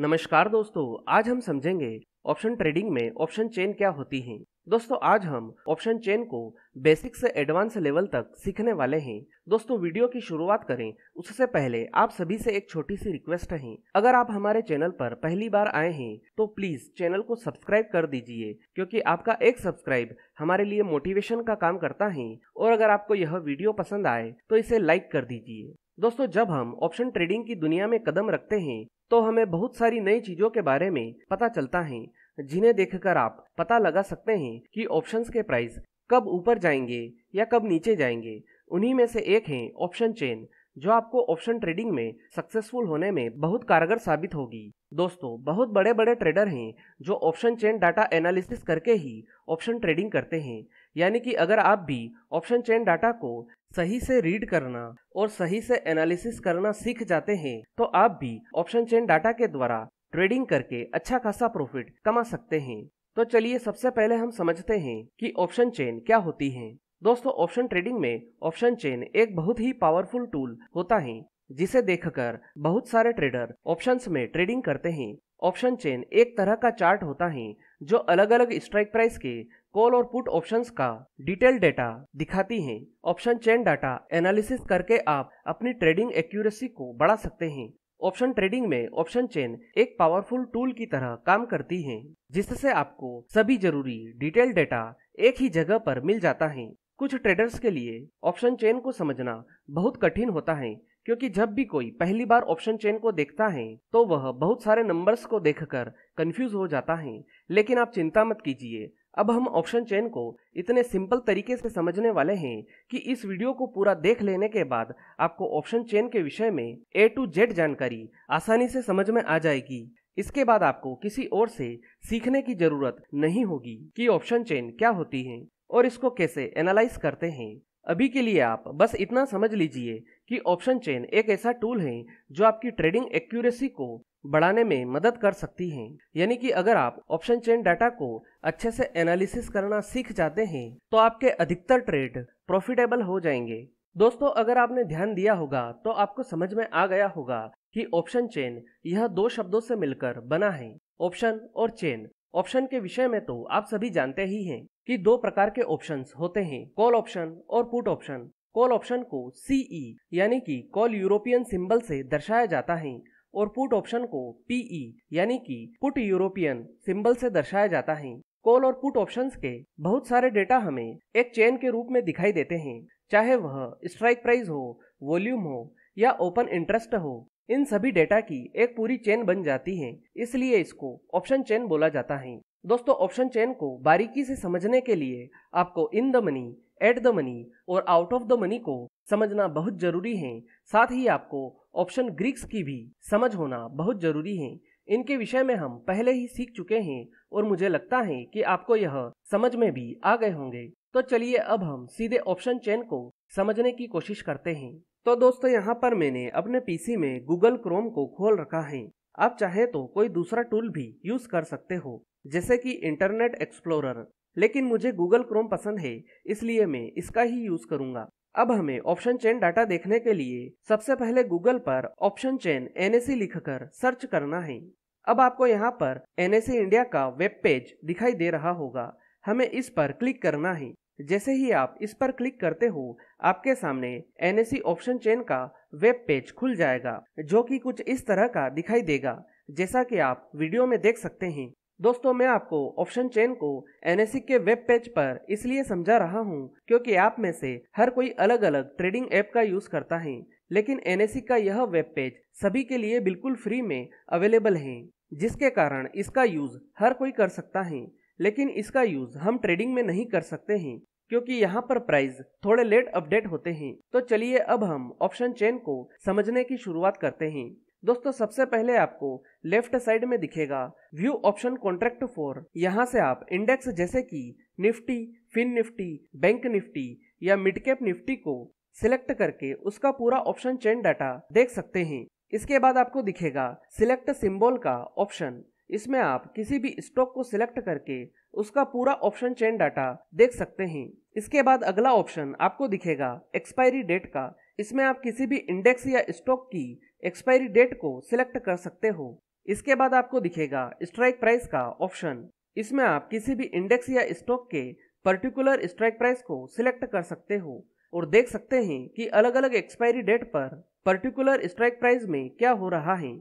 नमस्कार दोस्तों आज हम समझेंगे ऑप्शन ट्रेडिंग में ऑप्शन चेन क्या होती है दोस्तों आज हम ऑप्शन चेन को बेसिक से एडवांस लेवल तक सीखने वाले हैं दोस्तों वीडियो की शुरुआत करें उससे पहले आप सभी से एक छोटी सी रिक्वेस्ट है अगर आप हमारे चैनल पर पहली बार आए हैं तो प्लीज चैनल को सब्सक्राइब कर दीजिए क्योंकि आपका एक सब्सक्राइब हमारे लिए मोटिवेशन का काम करता है और अगर आपको यह वीडियो पसंद आए तो इसे लाइक कर दीजिए दोस्तों जब हम ऑप्शन ट्रेडिंग की दुनिया में कदम रखते हैं तो हमें बहुत सारी नई चीजों के बारे में पता चलता है जिन्हें देखकर आप पता लगा सकते हैं कि ऑप्शंस के प्राइस कब ऊपर जाएंगे या कब नीचे जाएंगे उन्हीं में से एक है ऑप्शन चेन जो आपको ऑप्शन ट्रेडिंग में सक्सेसफुल होने में बहुत कारगर साबित होगी दोस्तों बहुत बड़े बड़े ट्रेडर हैं जो ऑप्शन चेन डाटा एनालिसिस करके ही ऑप्शन ट्रेडिंग करते हैं यानी कि अगर आप भी ऑप्शन चेन डाटा को सही से रीड करना और सही से एनालिसिस करना सीख जाते हैं तो आप भी ऑप्शन चेन डाटा के द्वारा ट्रेडिंग करके अच्छा खासा प्रॉफिट कमा सकते हैं तो चलिए सबसे पहले हम समझते हैं कि ऑप्शन चेन क्या होती है दोस्तों ऑप्शन ट्रेडिंग में ऑप्शन चेन एक बहुत ही पावरफुल टूल होता है जिसे देखकर बहुत सारे ट्रेडर ऑप्शंस में ट्रेडिंग करते हैं ऑप्शन चेन एक तरह का चार्ट होता है जो अलग अलग स्ट्राइक प्राइस के कॉल और पुट ऑप्शंस का डिटेल डेटा दिखाती हैं ऑप्शन चेन डाटा एनालिसिस करके आप अपनी ट्रेडिंग एक्यूरेसी को बढ़ा सकते हैं ऑप्शन ट्रेडिंग में ऑप्शन चेन एक पावरफुल टूल की तरह काम करती है जिससे आपको सभी जरूरी डिटेल डेटा एक ही जगह पर मिल जाता है कुछ ट्रेडर्स के लिए ऑप्शन चेन को समझना बहुत कठिन होता है क्योंकि जब भी कोई पहली बार ऑप्शन चेन को देखता है तो वह बहुत सारे नंबर्स को देखकर कंफ्यूज हो जाता है लेकिन आप चिंता मत कीजिए अब हम ऑप्शन चेन को इतने सिंपल तरीके से समझने वाले हैं कि इस वीडियो को पूरा देख लेने के बाद आपको ऑप्शन चेन के विषय में ए टू जेड जानकारी आसानी से समझ में आ जाएगी इसके बाद आपको किसी और से सीखने की जरूरत नहीं होगी कि ऑप्शन चेन क्या होती है और इसको कैसे एनालाइज करते हैं अभी के लिए आप बस इतना समझ लीजिए कि ऑप्शन चेन एक ऐसा टूल है जो आपकी ट्रेडिंग एक्यूरेसी को बढ़ाने में मदद कर सकती हैं यानी कि अगर आप ऑप्शन चेन डाटा को अच्छे से एनालिसिस करना सीख जाते हैं तो आपके अधिकतर ट्रेड प्रॉफिटेबल हो जाएंगे दोस्तों अगर आपने ध्यान दिया होगा तो आपको समझ में आ गया होगा कि ऑप्शन चेन यह दो शब्दों से मिलकर बना है ऑप्शन और चेन ऑप्शन के विषय में तो आप सभी जानते ही हैं कि दो प्रकार के ऑप्शंस होते हैं कॉल ऑप्शन और पुट ऑप्शन कॉल ऑप्शन को सीई e, यानी कि कॉल यूरोपियन सिंबल से दर्शाया जाता है और पुट ऑप्शन को पीई e, यानी कि पुट यूरोपियन सिंबल से दर्शाया जाता है कॉल और पुट ऑप्शंस के बहुत सारे डेटा हमें एक चेन के रूप में दिखाई देते हैं चाहे वह स्ट्राइक प्राइस हो वॉल्यूम हो या ओपन इंटरेस्ट हो इन सभी डेटा की एक पूरी चेन बन जाती है इसलिए इसको ऑप्शन चेन बोला जाता है दोस्तों ऑप्शन चेन को बारीकी से समझने के लिए आपको in the money at the money और आउट ऑफ द मनी को समझना बहुत जरूरी है साथ ही आपको ऑप्शन ग्रीक्स की भी समझ होना बहुत जरूरी है इनके विषय में हम पहले ही सीख चुके हैं और मुझे लगता है कि आपको यह समझ में भी आ गए होंगे तो चलिए अब हम सीधे ऑप्शन चेन को समझने की कोशिश करते हैं तो दोस्तों यहाँ पर मैंने अपने पीसी में गूगल क्रोम को खोल रखा है आप चाहे तो कोई दूसरा टूल भी यूज कर सकते हो जैसे कि इंटरनेट एक्सप्लोरर लेकिन मुझे गूगल क्रोम पसंद है इसलिए मैं इसका ही यूज करूंगा अब हमें ऑप्शन चेन डाटा देखने के लिए सबसे पहले गूगल पर ऑप्शन चेन एनएसी लिखकर सर्च करना है अब आपको यहाँ पर एनएसी इंडिया का वेब पेज दिखाई दे रहा होगा हमें इस पर क्लिक करना है जैसे ही आप इस पर क्लिक करते हो आपके सामने सी ऑप्शन चेन का वेब पेज खुल जाएगा जो कि कुछ इस तरह का दिखाई देगा जैसा कि आप वीडियो में देख सकते हैं दोस्तों मैं आपको ऑप्शन चेन को एन e के वेब पेज पर इसलिए समझा रहा हूं क्योंकि आप में से हर कोई अलग अलग ट्रेडिंग ऐप का यूज करता है लेकिन एन e का यह वेब पेज सभी के लिए बिल्कुल फ्री में अवेलेबल है जिसके कारण इसका यूज हर कोई कर सकता है लेकिन इसका यूज हम ट्रेडिंग में नहीं कर सकते हैं क्योंकि यहाँ पर प्राइस थोड़े लेट अपडेट होते हैं तो चलिए अब हम ऑप्शन चेन को समझने की शुरुआत करते हैं दोस्तों सबसे पहले आपको लेफ्ट साइड में दिखेगा व्यू ऑप्शन कॉन्ट्रैक्ट फॉर यहाँ से आप इंडेक्स जैसे कि निफ्टी फिन निफ्टी बैंक निफ्टी या मिड कैप निफ्टी को सिलेक्ट करके उसका पूरा ऑप्शन चेन डाटा देख सकते हैं इसके बाद आपको दिखेगा सिलेक्ट सिंबल का ऑप्शन इसमें आप किसी भी स्टॉक को सिलेक्ट करके उसका पूरा ऑप्शन चेन डाटा देख सकते हैं इसके बाद अगला ऑप्शन आपको दिखेगा एक्सपायरी डेट का इसमें आप किसी भी इंडेक्स या स्टॉक की एक्सपायरी डेट को सिलेक्ट कर सकते हो इसके बाद आपको दिखेगा स्ट्राइक प्राइस का ऑप्शन इसमें आप किसी भी इंडेक्स या स्टॉक के पर्टिकुलर स्ट्राइक प्राइस को सिलेक्ट कर सकते हो और देख सकते हैं कि अलग अलग एक्सपायरी डेट पर पर्टिकुलर स्ट्राइक प्राइस में क्या हो रहा है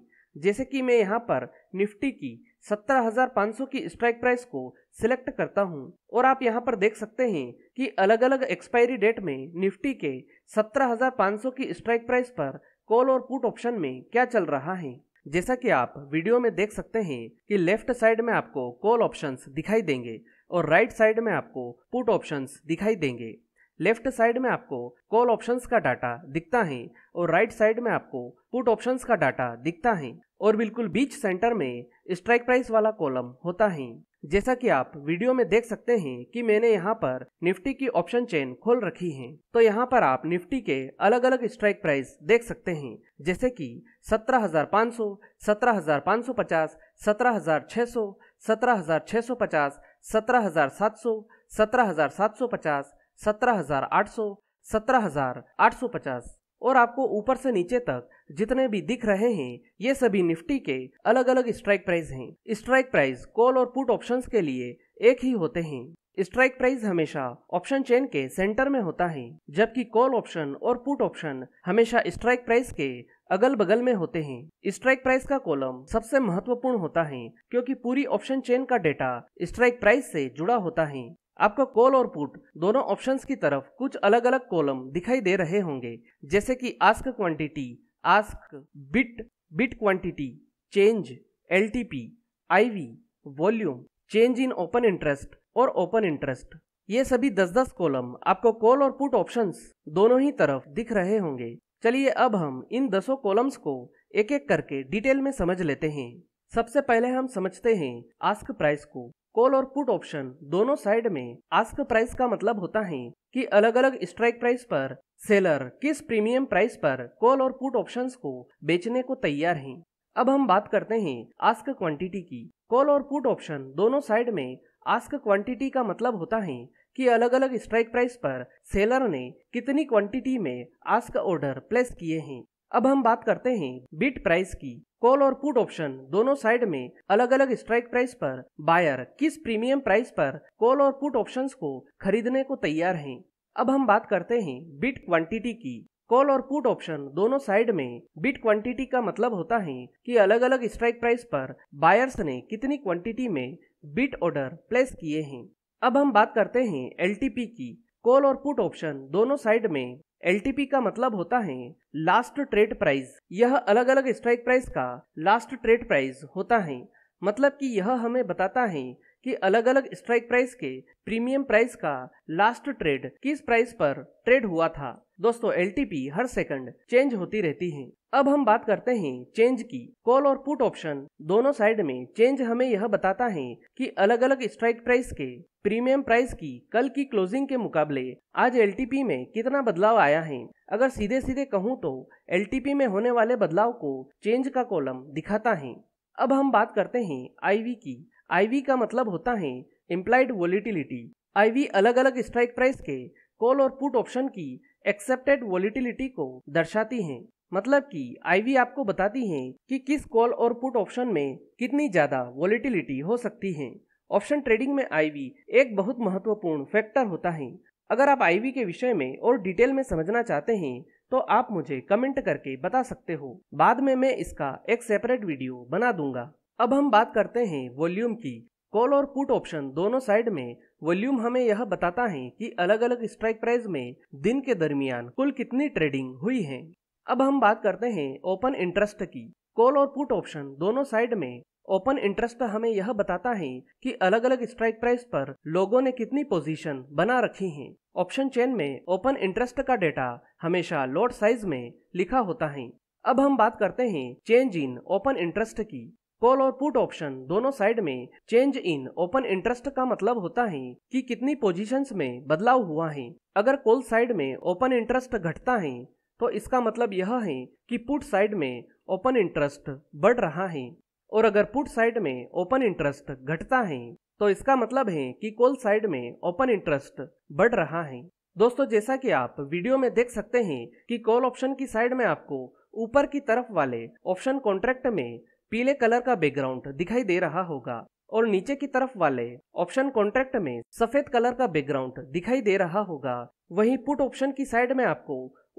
जैसे कि मैं यहाँ पर निफ्टी की 17,500 की स्ट्राइक प्राइस को सिलेक्ट करता हूं और आप यहां पर देख सकते हैं कि अलग अलग एक्सपायरी डेट में निफ्टी के 17,500 की स्ट्राइक प्राइस पर कॉल और पुट ऑप्शन में क्या चल रहा है जैसा कि आप वीडियो में देख सकते हैं कि लेफ्ट साइड में आपको कॉल ऑप्शन दिखाई देंगे और राइट साइड में आपको पुट ऑप्शन दिखाई देंगे लेफ्ट साइड में आपको कॉल ऑप्शंस का डाटा दिखता है और राइट साइड में आपको पुट ऑप्शंस का डाटा दिखता है और बिल्कुल बीच सेंटर में स्ट्राइक प्राइस वाला कॉलम होता है जैसा कि आप वीडियो में देख सकते हैं कि मैंने यहाँ पर निफ्टी की ऑप्शन चेन खोल रखी है तो यहाँ पर आप निफ्टी के अलग अलग स्ट्राइक प्राइस देख सकते हैं जैसे कि 17,500, 17,550, 17,600, 17,650, 17,700, 17,750, 17,800, 17,850 और आपको ऊपर से नीचे तक जितने भी दिख रहे हैं ये सभी निफ्टी के अलग अलग स्ट्राइक प्राइस हैं स्ट्राइक प्राइस कॉल और पुट ऑप्शंस के लिए एक ही होते हैं स्ट्राइक प्राइस हमेशा ऑप्शन चेन के सेंटर में होता है जबकि कॉल ऑप्शन और पुट ऑप्शन हमेशा स्ट्राइक प्राइस के अगल बगल में होते हैं स्ट्राइक प्राइस का कॉलम सबसे महत्वपूर्ण होता है क्योंकि पूरी ऑप्शन चेन का डेटा स्ट्राइक प्राइस से जुड़ा होता है आपको कॉल और पुट दोनों ऑप्शंस की तरफ कुछ अलग अलग कॉलम दिखाई दे रहे होंगे जैसे कि ask quantity ask bid bid quantity change L T P I V volume change in open interest और ओपन इंटरेस्ट ये सभी दस दस कॉलम आपको कॉल और पुट ऑप्शंस दोनों ही तरफ दिख रहे होंगे चलिए अब हम इन दसों कॉलम्स को एक एक करके डिटेल में समझ लेते हैं सबसे पहले हम समझते हैं आस्क प्राइस को कॉल और पुट ऑप्शन दोनों साइड में आस्क प्राइस का मतलब होता है कि अलग अलग स्ट्राइक प्राइस पर सेलर किस प्रीमियम प्राइस पर कॉल और पुट ऑप्शंस को बेचने को तैयार हैं अब हम बात करते हैं आस्क क्वांटिटी की कॉल और पुट ऑप्शन दोनों साइड में आस्क क्वांटिटी का मतलब होता है कि अलग अलग स्ट्राइक प्राइस पर सेलर ने कितनी क्वांटिटी में आस्क ऑर्डर प्लेस किए हैं अब हम बात करते हैं बिट प्राइस की कॉल और पुट ऑप्शन दोनों साइड में अलग अलग स्ट्राइक प्राइस पर बायर किस प्रीमियम प्राइस पर कॉल और पुट ऑप्शंस को खरीदने को तैयार हैं अब हम बात करते हैं बिट क्वांटिटी की कॉल और पुट ऑप्शन दोनों साइड में बिट क्वांटिटी का मतलब होता है कि अलग अलग स्ट्राइक प्राइस पर बायर्स ने कितनी क्वांटिटी में बिट ऑर्डर प्लेस किए हैं अब हम बात करते हैं एल की कॉल और पुट ऑप्शन दोनों साइड में एल का मतलब होता है लास्ट ट्रेड प्राइस यह अलग अलग स्ट्राइक प्राइस का लास्ट ट्रेड प्राइस होता है मतलब कि यह हमें बताता है कि अलग अलग स्ट्राइक प्राइस के प्रीमियम प्राइस का लास्ट ट्रेड किस प्राइस पर ट्रेड हुआ था दोस्तों एल हर सेकंड चेंज होती रहती है अब हम बात करते हैं चेंज की कॉल और पुट ऑप्शन दोनों साइड में चेंज हमें यह बताता है कि अलग अलग स्ट्राइक प्राइस के प्रीमियम प्राइस की कल की क्लोजिंग के मुकाबले आज एल में कितना बदलाव आया है अगर सीधे सीधे कहूँ तो एल में होने वाले बदलाव को चेंज का कॉलम दिखाता है अब हम बात करते हैं आईवी की आईवी का मतलब होता है इम्प्लाइड वॉलिटिलिटी आईवी अलग अलग स्ट्राइक प्राइस के कॉल और पुट ऑप्शन की एक्सेप्टेड वॉलिटिलिटी को दर्शाती है मतलब कि आईवी आपको बताती है कि किस कॉल और पुट ऑप्शन में कितनी ज्यादा वॉलिटिलिटी हो सकती है ऑप्शन ट्रेडिंग में आईवी एक बहुत महत्वपूर्ण फैक्टर होता है अगर आप आईवी के विषय में और डिटेल में समझना चाहते हैं तो आप मुझे कमेंट करके बता सकते हो बाद में मैं इसका एक सेपरेट वीडियो बना दूंगा अब हम बात करते हैं वॉल्यूम की कॉल और पुट ऑप्शन दोनों साइड में वॉल्यूम हमें यह बताता है कि अलग अलग स्ट्राइक प्राइस में दिन के दरमियान कुल कितनी ट्रेडिंग हुई है अब हम बात करते हैं ओपन इंटरेस्ट की कॉल और पुट ऑप्शन दोनों साइड में ओपन इंटरेस्ट हमें यह बताता है कि अलग अलग स्ट्राइक प्राइस पर लोगों ने कितनी पोजीशन बना रखी है ऑप्शन चेन में ओपन इंटरेस्ट का डेटा हमेशा लोड साइज में लिखा होता है अब हम बात करते हैं चेंज इन ओपन इंटरेस्ट की कॉल और पुट ऑप्शन दोनों साइड में चेंज इन ओपन इंटरेस्ट का मतलब होता है कि कितनी पोजीशंस में बदलाव हुआ है अगर कॉल साइड में ओपन इंटरेस्ट घटता है तो इसका मतलब यह है कि पुट साइड में ओपन इंटरेस्ट बढ़ रहा है और अगर पुट साइड में ओपन इंटरेस्ट घटता है तो इसका मतलब है कि कॉल साइड में ओपन इंटरेस्ट बढ़ रहा है दोस्तों जैसा कि आप वीडियो में देख सकते हैं कि कॉल ऑप्शन की साइड में आपको ऊपर की तरफ वाले ऑप्शन कॉन्ट्रैक्ट में पीले कलर का बैकग्राउंड दिखाई दे रहा होगा और नीचे की तरफ वाले ऑप्शन कॉन्ट्रैक्ट में सफेद कलर का बैकग्राउंड दिखाई दे रहा होगा वहीं पुट ऑप्शन की साइड में आपको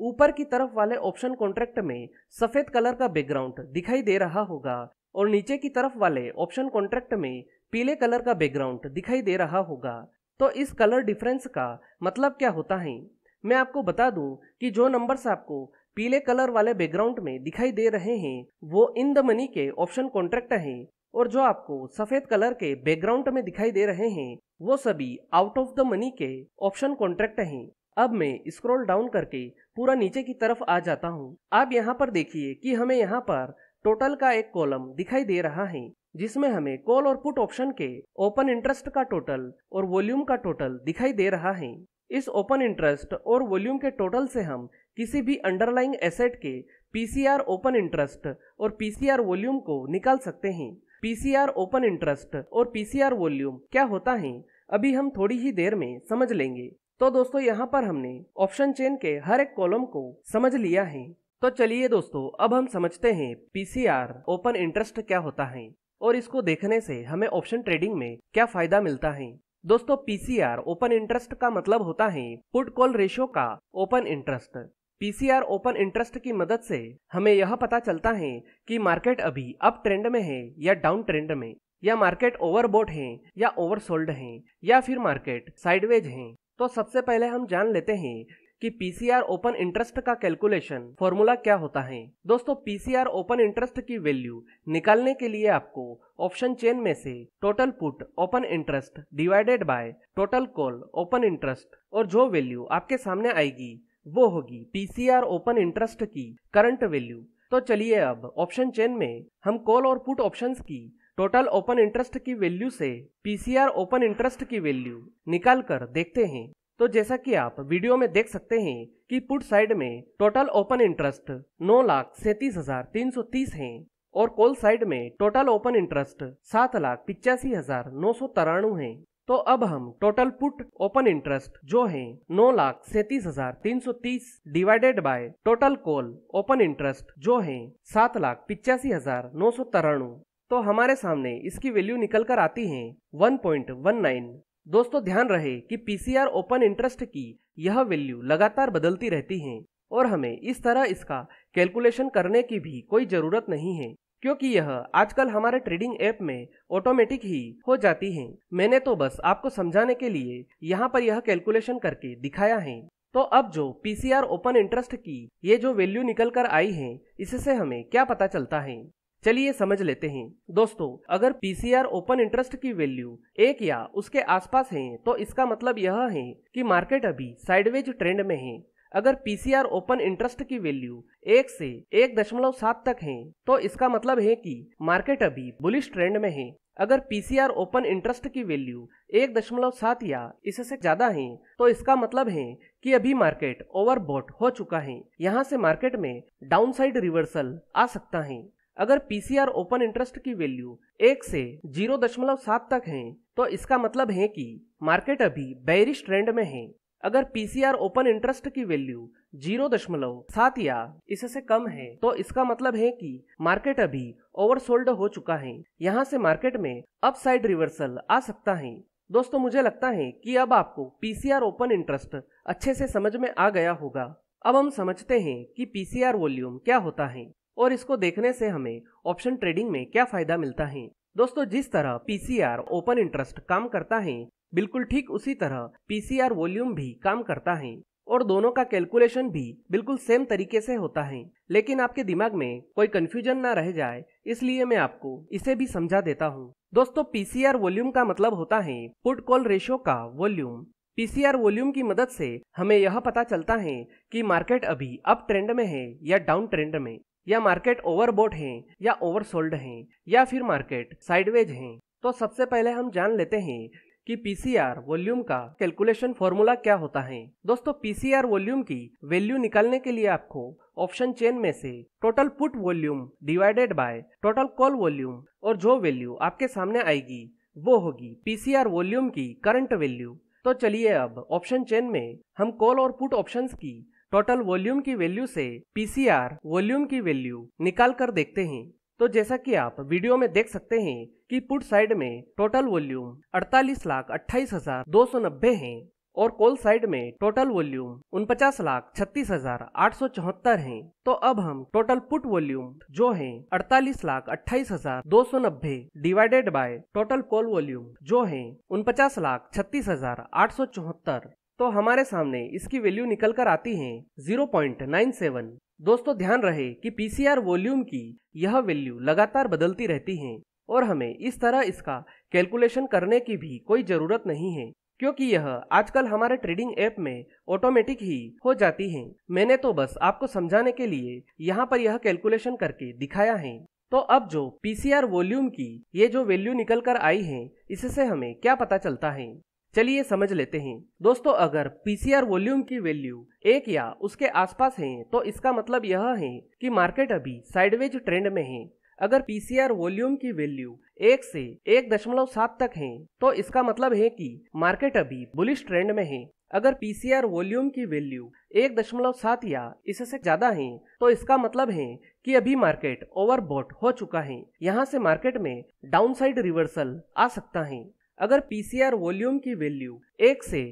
ऊपर की तरफ वाले ऑप्शन कॉन्ट्रैक्ट में सफेद कलर का बैकग्राउंड दिखाई दे रहा होगा और नीचे की तरफ वाले ऑप्शन कॉन्ट्रैक्ट में पीले कलर का बैकग्राउंड दिखाई दे रहा होगा तो इस कलर डिफरेंस का मतलब क्या होता है मैं आपको बता दूं कि जो नंबर्स आपको पीले कलर वाले बैकग्राउंड में दिखाई दे रहे हैं वो इन द मनी के ऑप्शन कॉन्ट्रैक्ट हैं और जो आपको सफेद कलर के बैकग्राउंड में दिखाई दे रहे हैं वो सभी आउट ऑफ द मनी के ऑप्शन कॉन्ट्रैक्ट हैं अब मैं स्क्रॉल डाउन करके पूरा नीचे की तरफ आ जाता हूँ आप यहाँ पर देखिए कि हमें यहाँ पर टोटल का एक कॉलम दिखाई दे रहा है जिसमें हमें कॉल और पुट ऑप्शन के ओपन इंटरेस्ट का टोटल और वॉल्यूम का टोटल दिखाई दे रहा है इस ओपन इंटरेस्ट और वॉल्यूम के टोटल से हम किसी भी अंडरलाइंग एसेट के पीसीआर ओपन इंटरेस्ट और पीसीआर वॉल्यूम को निकाल सकते हैं पीसीआर ओपन इंटरेस्ट और पीसीआर वॉल्यूम क्या होता है अभी हम थोड़ी ही देर में समझ लेंगे तो दोस्तों यहाँ पर हमने ऑप्शन चेन के हर एक कॉलम को समझ लिया है तो चलिए दोस्तों अब हम समझते हैं पीसीआर ओपन इंटरेस्ट क्या होता है और इसको देखने से हमें ऑप्शन ट्रेडिंग में क्या फायदा मिलता है दोस्तों पीसीआर ओपन इंटरेस्ट का मतलब होता है पुट कॉल रेशियो का open interest PCR open interest की मदद से हमें यह पता चलता है कि मार्केट अभी अप ट्रेंड में है या डाउन ट्रेंड में या मार्केट ओवरबोट है या ओवरसोल्ड है या फिर मार्केट साइडवेज है तो सबसे पहले हम जान लेते हैं कि पीसीआर ओपन इंटरेस्ट का कैलकुलेशन फॉर्मूला क्या होता है दोस्तों पीसीआर ओपन इंटरेस्ट की वैल्यू निकालने के लिए आपको ऑप्शन चेन में से total put open interest divided by total call open interest और जो वैल्यू आपके सामने आएगी वो होगी पीसीआर ओपन इंटरेस्ट की करंट वैल्यू तो चलिए अब ऑप्शन चेन में हम कॉल और पुट ऑप्शंस की टोटल ओपन इंटरेस्ट की वैल्यू से पीसीआर ओपन इंटरेस्ट की वैल्यू निकाल कर देखते हैं तो जैसा कि आप वीडियो में देख सकते हैं कि पुट साइड में टोटल ओपन इंटरेस्ट नौ लाख सैतीस हजार तीन सौ तीस है और कॉल साइड में टोटल ओपन इंटरेस्ट सात लाख पिचासी हजार नौ सौ तिरानवे है तो अब हम टोटल पुट ओपन इंटरेस्ट जो है नौ लाख सैतीस हजार तीन सौ तीस divided by total call open interest जो है सात लाख पिचासी हजार नौ सौ तिरानु तो हमारे सामने इसकी वैल्यू निकल कर आती है वन वन पॉइंट नाइन दोस्तों ध्यान रहे कि पीसीआर ओपन इंटरेस्ट की यह वैल्यू लगातार बदलती रहती है और हमें इस तरह इसका कैलकुलेशन करने की भी कोई ज़रूरत नहीं है क्योंकि यह आजकल हमारे ट्रेडिंग ऐप में ऑटोमेटिक ही हो जाती है मैंने तो बस आपको समझाने के लिए यहाँ पर यह कैलकुलेशन करके दिखाया है तो अब जो पीसीआर ओपन इंटरेस्ट की ये जो वैल्यू निकल कर आई है इससे हमें क्या पता चलता है चलिए समझ लेते हैं दोस्तों अगर पीसीआर ओपन इंटरेस्ट की वैल्यू एक या उसके आसपास है तो इसका मतलब यह है कि मार्केट अभी साइडवेज ट्रेंड में है अगर पीसीआर ओपन इंटरेस्ट की वैल्यू एक से एक दशमलव सात तक है तो इसका मतलब है कि मार्केट अभी बुलिश ट्रेंड में है अगर पीसीआर ओपन इंटरेस्ट की वैल्यू एक दशमलव सात या इससे ज्यादा है तो इसका मतलब है कि अभी मार्केट ओवरबोट हो चुका है यहाँ से मार्केट में डाउनसाइड रिवर्सल आ सकता है अगर पीसीआर ओपन इंटरेस्ट की वैल्यू एक से जीरो दशमलव सात तक है तो इसका मतलब है कि मार्केट अभी बैरिश ट्रेंड में है अगर पीसीआर ओपन इंटरेस्ट की वैल्यू जीरो दशमलव सात या इससे कम है तो इसका मतलब है कि मार्केट अभी ओवरसोल्ड हो चुका है यहाँ से मार्केट में अपसाइड रिवर्सल आ सकता है दोस्तों मुझे लगता है कि अब आपको पीसीआर ओपन इंटरेस्ट अच्छे से समझ में आ गया होगा अब हम समझते हैं कि पीसीआर वॉल्यूम क्या होता है और इसको देखने से हमें ऑप्शन ट्रेडिंग में क्या फायदा मिलता है दोस्तों जिस तरह पीसीआर ओपन इंटरेस्ट काम करता है बिल्कुल ठीक उसी तरह पीसीआर वॉल्यूम भी काम करता है और दोनों का कैलकुलेशन भी बिल्कुल सेम तरीके से होता है लेकिन आपके दिमाग में कोई कंफ्यूजन ना रह जाए इसलिए मैं आपको इसे भी समझा देता हूँ दोस्तों पीसीआर वॉल्यूम का मतलब होता है पुट कॉल रेशो का वॉल्यूम पीसीआर वॉल्यूम की मदद से हमें यह पता चलता है कि मार्केट अभी अप ट्रेंड में है या डाउन ट्रेंड में या मार्केट ओवरबोट है या ओवरसोल्ड है या फिर मार्केट साइडवेज है तो सबसे पहले हम जान लेते हैं कि पीसीआर वॉल्यूम का कैलकुलेशन फॉर्मूला क्या होता है दोस्तों पीसीआर वॉल्यूम की वैल्यू निकालने के लिए आपको ऑप्शन चेन में से total put volume divided by total call volume और जो वैल्यू आपके सामने आएगी वो होगी पीसीआर वॉल्यूम की करंट वैल्यू तो चलिए अब ऑप्शन चेन में हम कॉल और पुट ऑप्शन की टोटल वॉल्यूम की वैल्यू से पीसीआर वॉल्यूम की वैल्यू निकाल कर देखते हैं तो जैसा कि आप वीडियो में देख सकते हैं कि पुट साइड में टोटल वॉल्यूम अड़तालीस लाख अट्ठाईस हजार दो सौ नब्बे है और कॉल साइड में टोटल वॉल्यूम उनपचास लाख छत्तीस हजार आठ सौ चौहत्तर है तो अब हम टोटल पुट वॉल्यूम जो है अड़तालीस लाख अट्ठाईस हजार दो सौ नब्बे divided by total call volume जो है उनपचास लाख छत्तीस हजार आठ सौ चौहत्तर तो हमारे सामने इसकी वैल्यू निकल कर आती है जीरो पॉइंट नाइन सेवन दोस्तों ध्यान रहे कि पीसीआर वॉल्यूम की यह वैल्यू लगातार बदलती रहती है और हमें इस तरह इसका कैलकुलेशन करने की भी कोई ज़रूरत नहीं है क्योंकि यह आजकल हमारे ट्रेडिंग ऐप में ऑटोमेटिक ही हो जाती है मैंने तो बस आपको समझाने के लिए यहाँ पर यह कैलकुलेशन करके दिखाया है तो अब जो पीसीआर वॉल्यूम की ये जो वैल्यू निकल कर आई है इससे हमें क्या पता चलता है चलिए समझ लेते हैं दोस्तों अगर पीसीआर वॉल्यूम की वैल्यू एक या उसके आसपास है तो इसका मतलब यह है कि मार्केट अभी साइडवेज ट्रेंड में है अगर पीसीआर वॉल्यूम की वैल्यू एक से एक दशमलव सात तक है तो इसका मतलब है कि मार्केट अभी बुलिश ट्रेंड में है अगर पीसीआर वॉल्यूम की वैल्यू एक दशमलव सात या इससे ज्यादा है तो इसका मतलब है कि अभी मार्केट ओवरबोट हो चुका है यहाँ से मार्केट में डाउनसाइड रिवर्सल आ सकता है अगर पीसीआर वॉल्यूम की वैल्यू एक से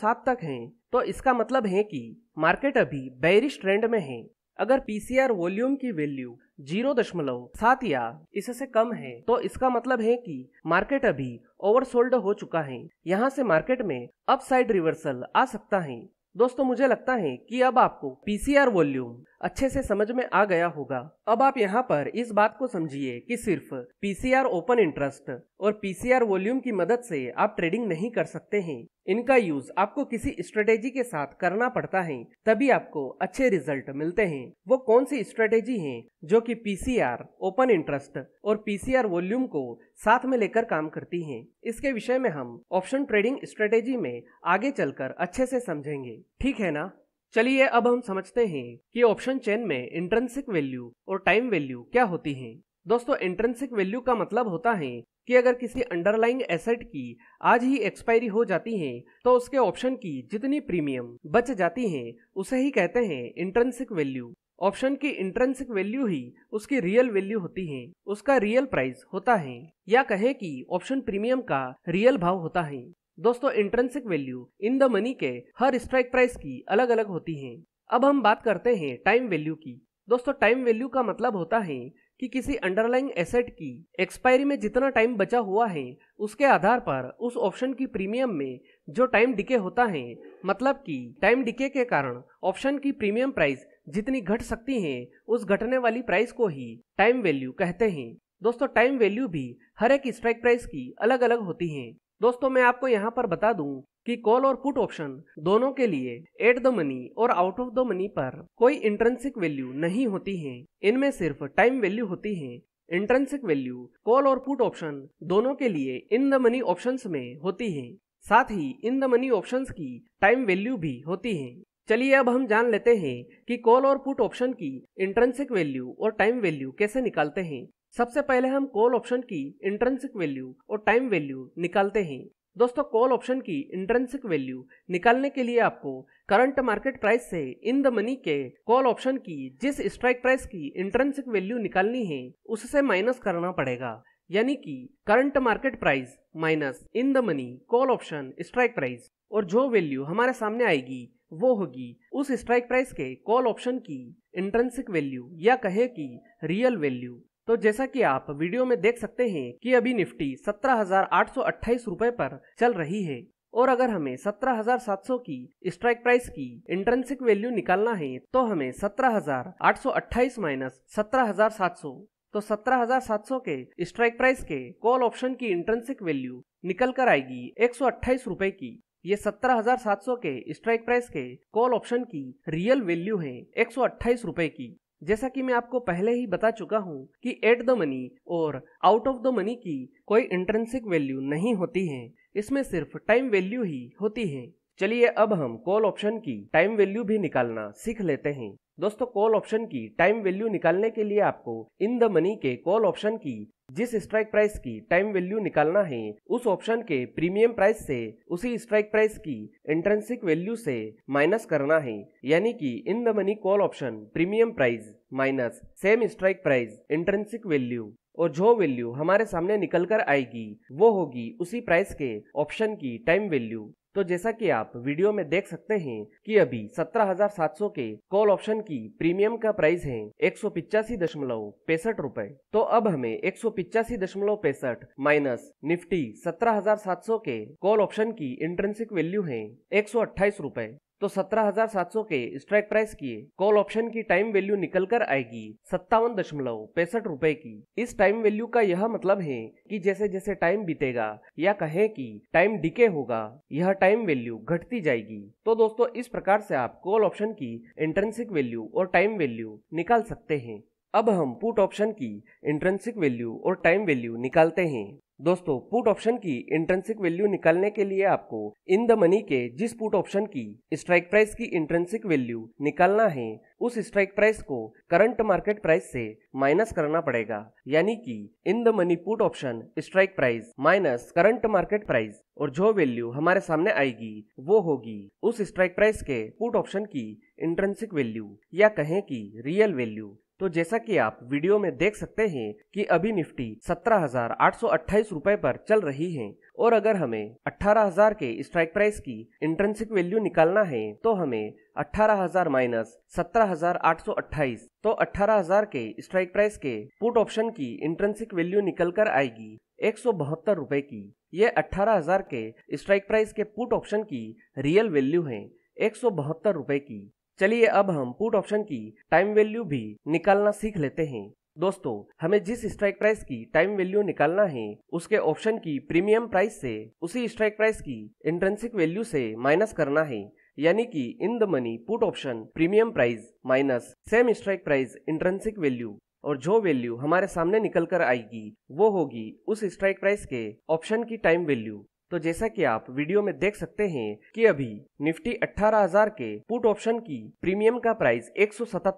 सात तक है तो इसका मतलब है कि मार्केट अभी बैरिश ट्रेंड में है अगर पीसीआर वॉल्यूम की वैल्यू जीरो दशमलव सात या इससे कम है तो इसका मतलब है कि मार्केट अभी ओवरसोल्ड हो चुका है यहाँ से मार्केट में अपसाइड रिवर्सल आ सकता है दोस्तों मुझे लगता है कि अब आपको पीसीआर वॉल्यूम अच्छे से समझ में आ गया होगा अब आप यहाँ पर इस बात को समझिए कि सिर्फ पीसीआर ओपन इंटरेस्ट और पीसीआर वॉल्यूम की मदद से आप ट्रेडिंग नहीं कर सकते हैं इनका यूज आपको किसी स्ट्रेटेजी के साथ करना पड़ता है तभी आपको अच्छे रिजल्ट मिलते हैं वो कौन सी स्ट्रेटेजी है जो कि पीसीआर ओपन इंटरेस्ट और पीसीआर वॉल्यूम को साथ में लेकर काम करती है इसके विषय में हम ऑप्शन ट्रेडिंग स्ट्रेटेजी में आगे चलकर अच्छे से समझेंगे ठीक है ना चलिए अब हम समझते हैं कि ऑप्शन चेन में इंट्रेंसिक वैल्यू और टाइम वैल्यू क्या होती है दोस्तों इंट्रेंसिक वैल्यू का मतलब होता है कि अगर किसी अंडरलाइंग एसेट की आज ही एक्सपायरी हो जाती है तो उसके ऑप्शन की जितनी प्रीमियम बच जाती है उसे ही कहते हैं इंट्रेंसिक वैल्यू ऑप्शन की इंट्रेंसिक वैल्यू ही उसकी रियल वैल्यू होती है उसका रियल प्राइस होता है या कहें कि ऑप्शन प्रीमियम का रियल भाव होता है दोस्तों intrinsic value in the money के हर स्ट्राइक प्राइस की अलग अलग होती है अब हम बात करते हैं टाइम वैल्यू की दोस्तों टाइम वैल्यू का मतलब होता है कि किसी अंडरलाइंग एसेट की एक्सपायरी में जितना टाइम बचा हुआ है उसके आधार पर उस ऑप्शन की प्रीमियम में जो टाइम डिके होता है मतलब कि टाइम डिके के कारण ऑप्शन की प्रीमियम प्राइस जितनी घट सकती है उस घटने वाली प्राइस को ही टाइम वैल्यू कहते हैं दोस्तों टाइम वैल्यू भी हर एक स्ट्राइक प्राइस की अलग अलग होती है दोस्तों मैं आपको यहाँ पर बता दूँ कि कॉल और पुट ऑप्शन दोनों के लिए एट द मनी और आउट ऑफ द मनी पर कोई इंट्रेंसिक वैल्यू नहीं होती है इनमें सिर्फ टाइम वैल्यू होती है इंट्रेंसिक वैल्यू कॉल और पुट ऑप्शन दोनों के लिए इन द मनी ऑप्शन में होती है साथ ही इन द मनी ऑप्शन की टाइम वैल्यू भी होती है चलिए अब हम जान लेते हैं कि कॉल और पुट ऑप्शन की इंट्रेंसिक वैल्यू और टाइम वैल्यू कैसे निकालते हैं सबसे पहले हम कॉल ऑप्शन की इंट्रेंसिक वैल्यू और टाइम वैल्यू निकालते हैं दोस्तों कॉल ऑप्शन की इंट्रेंसिक वैल्यू निकालने के लिए आपको करंट मार्केट प्राइस से इन द मनी के कॉल ऑप्शन की जिस स्ट्राइक प्राइस की इंट्रेंसिक वैल्यू निकालनी है उससे माइनस करना पड़ेगा यानी कि current market price minus in the money call option strike price और जो वैल्यू हमारे सामने आएगी वो होगी उस स्ट्राइक प्राइस के कॉल ऑप्शन की इंट्रेंसिक वैल्यू या कहे कि रियल वैल्यू तो जैसा कि आप वीडियो में देख सकते हैं कि अभी निफ्टी 17,828 रुपए पर चल रही है और अगर हमें 17,700 की स्ट्राइक प्राइस की इंट्रेंसिक वैल्यू निकालना है तो हमें 17,828 माइनस 17,700 तो 17,700 के स्ट्राइक प्राइस के कॉल ऑप्शन की इंट्रेंसिक वैल्यू निकल कर आएगी एक सौ की ये 17,700 के स्ट्राइक प्राइस के कॉल ऑप्शन की रियल वैल्यू है एक सौ की जैसा कि मैं आपको पहले ही बता चुका हूँ कि एट द मनी और आउट ऑफ द मनी की कोई इंट्रेंसिक वैल्यू नहीं होती है इसमें सिर्फ टाइम वैल्यू ही होती है चलिए अब हम कॉल ऑप्शन की टाइम वैल्यू भी निकालना सीख लेते हैं दोस्तों कॉल ऑप्शन की टाइम वैल्यू निकालने के लिए आपको इन द मनी के कॉल ऑप्शन की जिस स्ट्राइक प्राइस की टाइम वैल्यू निकालना है उस ऑप्शन के प्रीमियम प्राइस से उसी स्ट्राइक प्राइस की इंट्रेंसिक वैल्यू से माइनस करना है यानी कि in the money call option premium price minus same strike price intrinsic value और जो वैल्यू हमारे सामने निकल कर आएगी वो होगी उसी प्राइस के ऑप्शन की टाइम वैल्यू तो जैसा कि आप वीडियो में देख सकते हैं कि अभी 17,700 के कॉल ऑप्शन की प्रीमियम का प्राइस है एक सौ पिचासी दशमलव पैंसठ रूपए तो अब हमें एक सौ पिचासी दशमलव पैंसठ माइनस निफ्टी 17,700 के कॉल ऑप्शन की इंट्रेंसिक वैल्यू है एक सौ अट्ठाईस रूपए तो 17,700 के स्ट्राइक प्राइस की कॉल ऑप्शन की टाइम वैल्यू निकल कर आएगी सत्तावन दशमलव पैंसठ रूपए की इस टाइम वैल्यू का यह मतलब है कि जैसे जैसे टाइम बीतेगा या कहें कि टाइम डिके होगा यह टाइम वैल्यू घटती जाएगी तो दोस्तों इस प्रकार से आप कॉल ऑप्शन की इंटर्नसिक वैल्यू और टाइम वैल्यू निकाल सकते हैं अब हम पुट ऑप्शन की इंट्रेंसिक वैल्यू और टाइम वैल्यू निकालते हैं दोस्तों पुट ऑप्शन की इंट्रेंसिक वैल्यू निकालने के लिए आपको इन द मनी के जिस पुट ऑप्शन की स्ट्राइक प्राइस की इंट्रेंसिक वैल्यू निकालना है उस स्ट्राइक प्राइस को करंट मार्केट प्राइस से माइनस करना पड़ेगा यानी कि in the money put option strike price minus current market price और जो वैल्यू हमारे सामने आएगी वो होगी उस स्ट्राइक प्राइस के पुट ऑप्शन की इंट्रेंसिक वैल्यू या कहें कि रियल वैल्यू तो जैसा कि आप वीडियो में देख सकते हैं कि अभी निफ्टी 17,828 रुपए पर चल रही है और अगर हमें 18,000 के स्ट्राइक प्राइस की इंट्रेंसिक वैल्यू निकालना है तो हमें 18,000 माइनस 17,828 तो 18,000 के स्ट्राइक प्राइस के पुट ऑप्शन की इंट्रेंसिक वैल्यू निकल कर आएगी एक सौ की ये 18,000 के स्ट्राइक प्राइस के पुट ऑप्शन की रियल वैल्यू है एक सौ की चलिए अब हम पुट ऑप्शन की टाइम वैल्यू भी निकालना सीख लेते हैं दोस्तों हमें जिस स्ट्राइक प्राइस की टाइम वैल्यू निकालना है उसके ऑप्शन की प्रीमियम प्राइस से उसी स्ट्राइक प्राइस की इंट्रेंसिक वैल्यू से माइनस करना है यानी कि in the money put option premium price minus same strike price intrinsic value और जो वैल्यू हमारे सामने निकल कर आएगी वो होगी उस स्ट्राइक प्राइस के ऑप्शन की टाइम वैल्यू तो जैसा कि आप वीडियो में देख सकते हैं कि अभी निफ्टी 18,000 के पुट ऑप्शन की प्रीमियम का प्राइस एक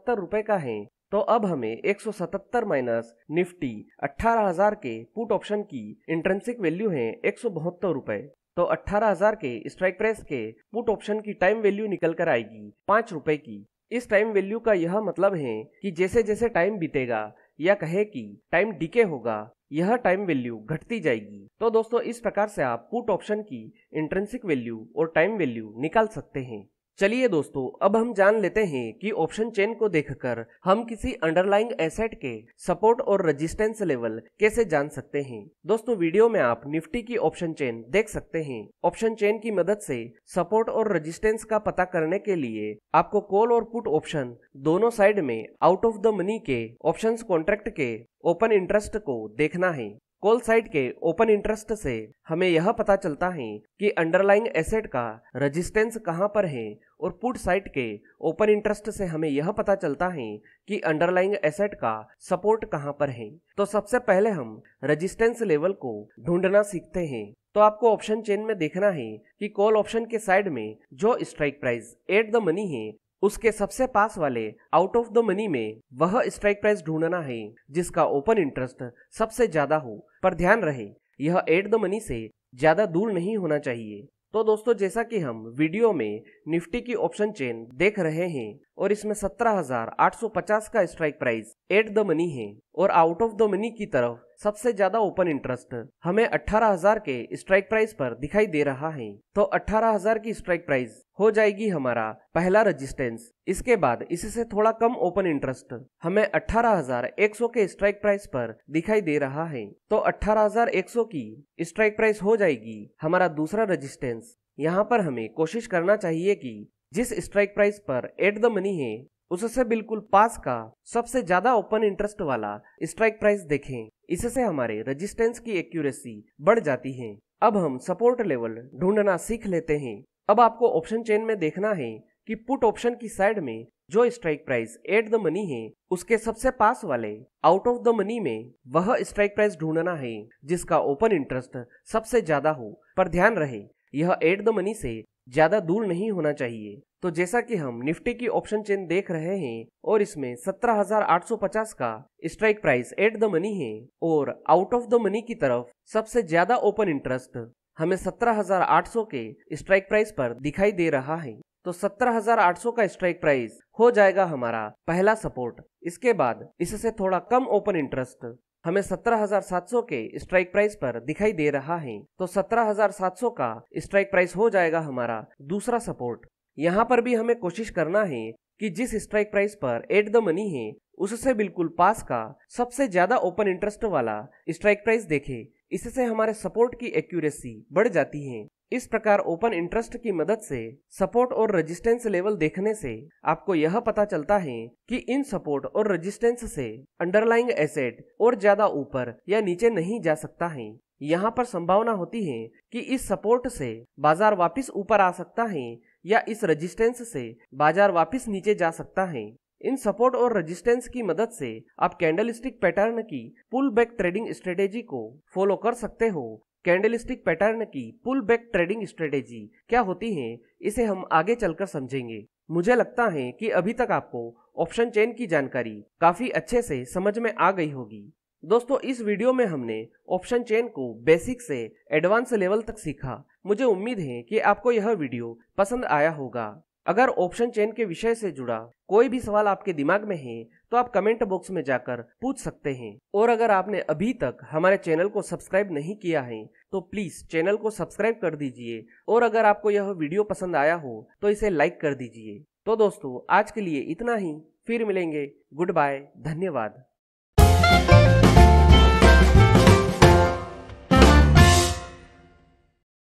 रुपए का है तो अब हमें 177 माइनस निफ्टी 18,000 के पुट ऑप्शन की इंट्रेंसिक वैल्यू है एक रुपए तो 18,000 के स्ट्राइक प्राइस के पुट ऑप्शन की टाइम वैल्यू निकल कर आएगी पाँच रुपए की इस टाइम वैल्यू का यह मतलब है कि जैसे जैसे टाइम बीतेगा या कहे कि टाइम डीके होगा यह टाइम वैल्यू घटती जाएगी तो दोस्तों इस प्रकार से आप पुट ऑप्शन की इंट्रेंसिक वैल्यू और टाइम वैल्यू निकाल सकते हैं चलिए दोस्तों अब हम जान लेते हैं कि ऑप्शन चेन को देखकर हम किसी अंडरलाइंग एसेट के सपोर्ट और रेजिस्टेंस लेवल कैसे जान सकते हैं दोस्तों वीडियो में आप निफ्टी की ऑप्शन चेन देख सकते हैं ऑप्शन चेन की मदद से सपोर्ट और रेजिस्टेंस का पता करने के लिए आपको कॉल और पुट ऑप्शन दोनों साइड में आउट ऑफ द मनी के ऑप्शन कॉन्ट्रैक्ट के ओपन इंटरेस्ट को देखना है कॉल साइड के ओपन इंटरेस्ट से हमें यह पता चलता है कि अंडरलाइंग एसेट का रेजिस्टेंस कहां पर है और पुट साइट के ओपन इंटरेस्ट से हमें यह पता चलता है कि अंडरलाइंग एसेट का सपोर्ट कहाँ पर है तो सबसे पहले हम रेजिस्टेंस लेवल को ढूंढना सीखते हैं तो आपको ऑप्शन चेन में देखना है कि कॉल ऑप्शन के साइड में जो strike price at the money है उसके सबसे पास वाले आउट ऑफ द मनी में वह स्ट्राइक प्राइस ढूंढना है जिसका ओपन इंटरेस्ट सबसे ज्यादा हो पर ध्यान रहे यह एट द मनी से ज्यादा दूर नहीं होना चाहिए तो दोस्तों जैसा कि हम वीडियो में निफ्टी की ऑप्शन चेन देख रहे हैं और इसमें सत्रह हजार आठ सौ पचास का strike price at the money है और आउट ऑफ द मनी की तरफ सबसे ज्यादा ओपन इंटरेस्ट हमें 18,000 के स्ट्राइक प्राइस पर दिखाई दे रहा है तो 18,000 की स्ट्राइक प्राइस हो जाएगी हमारा पहला रेजिस्टेंस इसके बाद इससे थोड़ा कम ओपन इंटरेस्ट हमें 18,100 के स्ट्राइक प्राइस पर दिखाई दे रहा है तो 18,100 की स्ट्राइक प्राइस हो जाएगी हमारा दूसरा रजिस्टेंस यहाँ पर हमें कोशिश करना चाहिए कि जिस स्ट्राइक प्राइस पर एट द मनी है उससे बिल्कुल पास का सबसे ज्यादा ओपन इंटरेस्ट वाला स्ट्राइक प्राइस देखें इससे हमारे रेजिस्टेंस की एक्यूरेसी बढ़ जाती है अब हम सपोर्ट लेवल ढूंढना सीख लेते हैं अब आपको ऑप्शन चेन में देखना है कि पुट ऑप्शन की साइड में जो strike price at the money है उसके सबसे पास वाले आउट ऑफ द मनी में वह स्ट्राइक प्राइस ढूंढना है जिसका ओपन इंटरेस्ट सबसे ज्यादा हो पर ध्यान रहे यह एट द मनी से ज्यादा दूर नहीं होना चाहिए तो जैसा कि हम निफ्टी की ऑप्शन चेन देख रहे हैं और इसमें 17,850 का strike price at the money है और आउट ऑफ द मनी की तरफ सबसे ज्यादा ओपन इंटरेस्ट हमें 17,800 के स्ट्राइक प्राइस पर दिखाई दे रहा है तो 17,800 का स्ट्राइक प्राइस हो जाएगा हमारा पहला सपोर्ट इसके बाद इससे थोड़ा कम ओपन इंटरेस्ट हमें 17,700 के स्ट्राइक प्राइस पर दिखाई दे रहा है तो 17,700 का स्ट्राइक प्राइस हो जाएगा हमारा दूसरा सपोर्ट यहाँ पर भी हमें कोशिश करना है कि जिस स्ट्राइक प्राइस पर एट द मनी है उससे बिल्कुल पास का सबसे ज्यादा ओपन इंटरेस्ट वाला स्ट्राइक प्राइस देखे इससे हमारे सपोर्ट की एक्यूरेसी बढ़ जाती है इस प्रकार ओपन इंटरेस्ट की मदद से सपोर्ट और रेजिस्टेंस लेवल देखने से आपको यह पता चलता है कि इन सपोर्ट और रेजिस्टेंस से अंडरलाइंग एसेट और ज्यादा ऊपर या नीचे नहीं जा सकता है यहाँ पर संभावना होती है कि इस सपोर्ट से बाजार वापस ऊपर आ सकता है या इस रेजिस्टेंस से बाजार वापस नीचे जा सकता है इन सपोर्ट और रेजिस्टेंस की मदद से आप कैंडलस्टिक पैटर्न की पुल बैक ट्रेडिंग स्ट्रेटेजी को फॉलो कर सकते हो कैंडलस्टिक पैटर्न की पुल बैक ट्रेडिंग स्ट्रेटेजी क्या होती है इसे हम आगे चलकर समझेंगे मुझे लगता है कि अभी तक आपको ऑप्शन चेन की जानकारी काफी अच्छे से समझ में आ गई होगी दोस्तों इस वीडियो में हमने ऑप्शन चेन को बेसिक से एडवांस लेवल तक सीखा मुझे उम्मीद है कि आपको यह वीडियो पसंद आया होगा अगर ऑप्शन चेन के विषय से जुड़ा कोई भी सवाल आपके दिमाग में है तो आप कमेंट बॉक्स में जाकर पूछ सकते हैं और अगर आपने अभी तक हमारे चैनल को सब्सक्राइब नहीं किया है तो प्लीज चैनल को सब्सक्राइब कर दीजिए और अगर आपको यह वीडियो पसंद आया हो तो इसे लाइक कर दीजिए तो दोस्तों आज के लिए इतना ही फिर मिलेंगे गुड बाय धन्यवाद